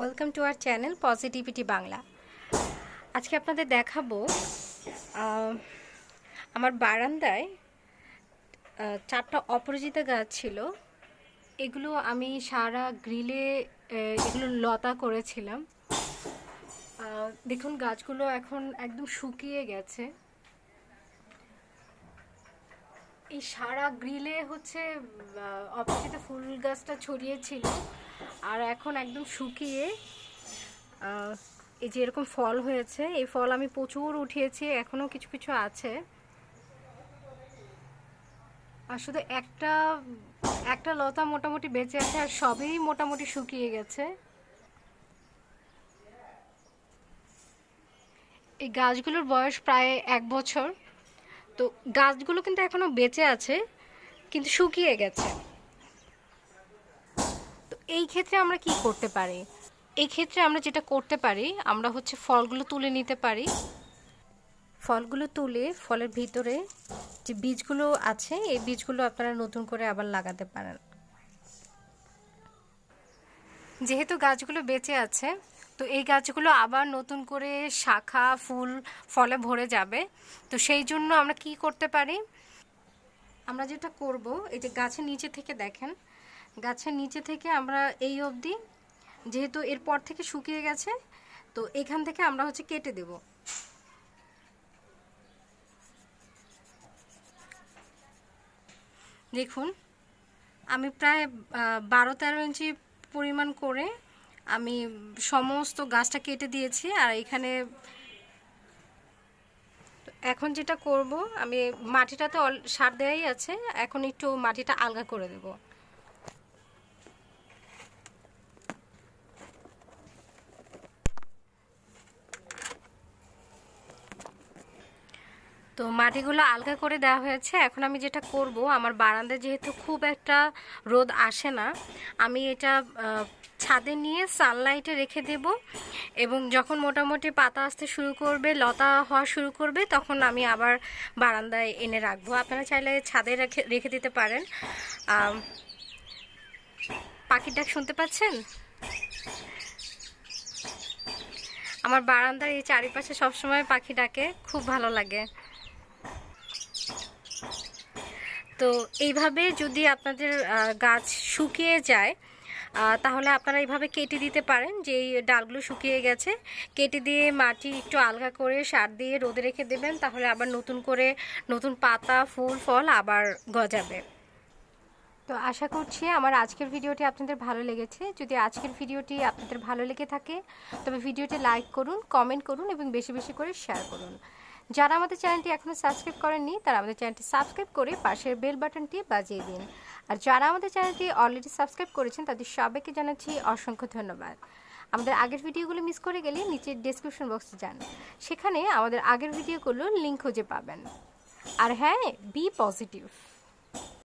welcome to our channel positivity Bangla আজকে আপনাদের দেখাবো আমার বারান্দায় চারটা অপরিচিত গাছ ছিল এগুলো আমি সারা গ্রিলে এগুলো লতা করেছিলাম দেখুন গাছগুলো এখন একদম শুকিয়ে গেছে এই সারা গ্রিলে হচ্ছে অপরিচিত ফুল গাছটা ছড়িয়েছিল আর এখন একদম শুকিয়ে এই যে এরকম ফল হয়েছে এই ফল আমি প্রচুর উঠিয়েছি এখনও কিছু কিছু আছে আর শুধু একটা একটা লতা মোটামুটি বেঁচে আছে আর সবই মোটামুটি শুকিয়ে গেছে এই গাছগুলোর বয়স প্রায় এক বছর তো গাছগুলো কিন্তু এখনও বেঁচে আছে কিন্তু শুকিয়ে গেছে এই ক্ষেত্রে আমরা কি করতে পারি এই ক্ষেত্রে আমরা যেটা করতে পারি আমরা হচ্ছে ফলগুলো তুলে নিতে পারি ফলগুলো তুলে ফলের ভিতরে যে বীজগুলো আছে এই বীজগুলো আপনারা নতুন করে আবার লাগাতে পারেন যেহেতু গাছগুলো বেঁচে আছে তো এই গাছগুলো আবার নতুন করে শাখা ফুল ফলে ভরে যাবে তো সেই জন্য আমরা কি করতে পারি আমরা যেটা করব এই যে গাছের নিচে থেকে দেখেন গাছের নিচে থেকে আমরা এই অবধি যেহেতু এরপর থেকে শুকিয়ে গেছে তো এখান থেকে আমরা হচ্ছে কেটে দেব দেখুন আমি প্রায় বারো তেরো ইঞ্চি পরিমাণ করে আমি সমস্ত গাছটা কেটে দিয়েছি আর এখানে এখন যেটা করব আমি মাটিটাতে সার দেওয়াই আছে এখন একটু মাটিটা আলগা করে দেবো তো মাটিগুলো আলগা করে দেওয়া হয়েছে এখন আমি যেটা করব আমার বারান্দায় যেহেতু খুব একটা রোদ আসে না আমি এটা ছাদে নিয়ে সানলাইটে রেখে দেব এবং যখন মোটামুটি পাতা আসতে শুরু করবে লতা হওয়া শুরু করবে তখন আমি আবার বারান্দায় এনে রাখবো আপনারা চাইলে ছাদে রেখে রেখে দিতে পারেন পাখির ডাক শুনতে পাচ্ছেন আমার বারান্দার এই চারিপাশে সবসময় পাখি ডাকে খুব ভালো লাগে তো এইভাবে যদি আপনাদের গাছ শুকিয়ে যায় তাহলে আপনারা এইভাবে কেটে দিতে পারেন যে ডালগুলো শুকিয়ে গেছে কেটে দিয়ে মাটি একটু আলগা করে সার দিয়ে রোদে রেখে দেবেন তাহলে আবার নতুন করে নতুন পাতা ফুল ফল আবার গজাবে তো আশা করছি আমার আজকের ভিডিওটি আপনাদের ভালো লেগেছে যদি আজকের ভিডিওটি আপনাদের ভালো লেগে থাকে তবে ভিডিওটি লাইক করুন কমেন্ট করুন এবং বেশি বেশি করে শেয়ার করুন যারা আমাদের চ্যানেলটি এখনও সাবস্ক্রাইব করেননি তারা আমাদের চ্যানেলটি সাবস্ক্রাইব করে পাশের বেল বাটনটি বাজিয়ে দিন আর যারা আমাদের চ্যানেলটি অলরেডি সাবস্ক্রাইব করেছেন তাদের সবাইকে জানাচ্ছি অসংখ্য ধন্যবাদ আমাদের আগের ভিডিওগুলো মিস করে গেলে নিচের ডেসক্রিপশন বক্সে যান সেখানে আমাদের আগের ভিডিওগুলোর লিঙ্ক খুঁজে পাবেন আর হ্যাঁ বি পজিটিভ